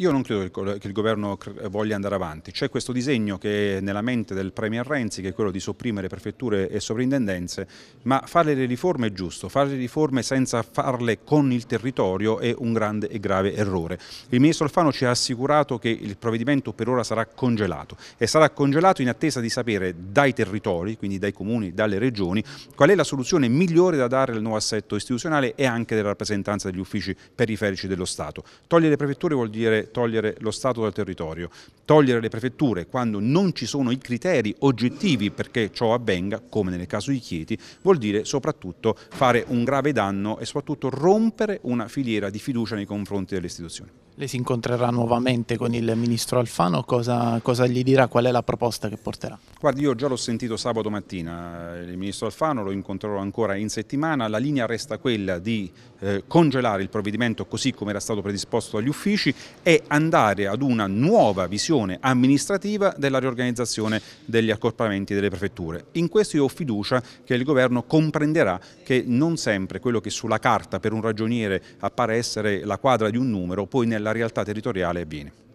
Io non credo che il governo voglia andare avanti, c'è questo disegno che è nella mente del Premier Renzi che è quello di sopprimere prefetture e sovrintendenze, ma fare le riforme è giusto, fare le riforme senza farle con il territorio è un grande e grave errore. Il ministro Alfano ci ha assicurato che il provvedimento per ora sarà congelato e sarà congelato in attesa di sapere dai territori, quindi dai comuni, dalle regioni, qual è la soluzione migliore da dare al nuovo assetto istituzionale e anche della rappresentanza degli uffici periferici dello Stato. Togliere le prefetture vuol dire togliere lo Stato dal territorio, togliere le prefetture quando non ci sono i criteri oggettivi perché ciò avvenga, come nel caso di Chieti, vuol dire soprattutto fare un grave danno e soprattutto rompere una filiera di fiducia nei confronti delle istituzioni. Lei si incontrerà nuovamente con il ministro Alfano, cosa, cosa, gli dirà, qual è la proposta che porterà? Guardi, io già l'ho sentito sabato mattina, il ministro Alfano lo incontrerò ancora in settimana, la linea resta quella di eh, congelare il provvedimento così come era stato predisposto dagli uffici e andare ad una nuova visione amministrativa della riorganizzazione degli accorpamenti delle prefetture. In questo io ho fiducia che il governo comprenderà che non sempre quello che sulla carta per un ragioniere appare essere la quadra di un numero, poi nella realtà territoriale avviene.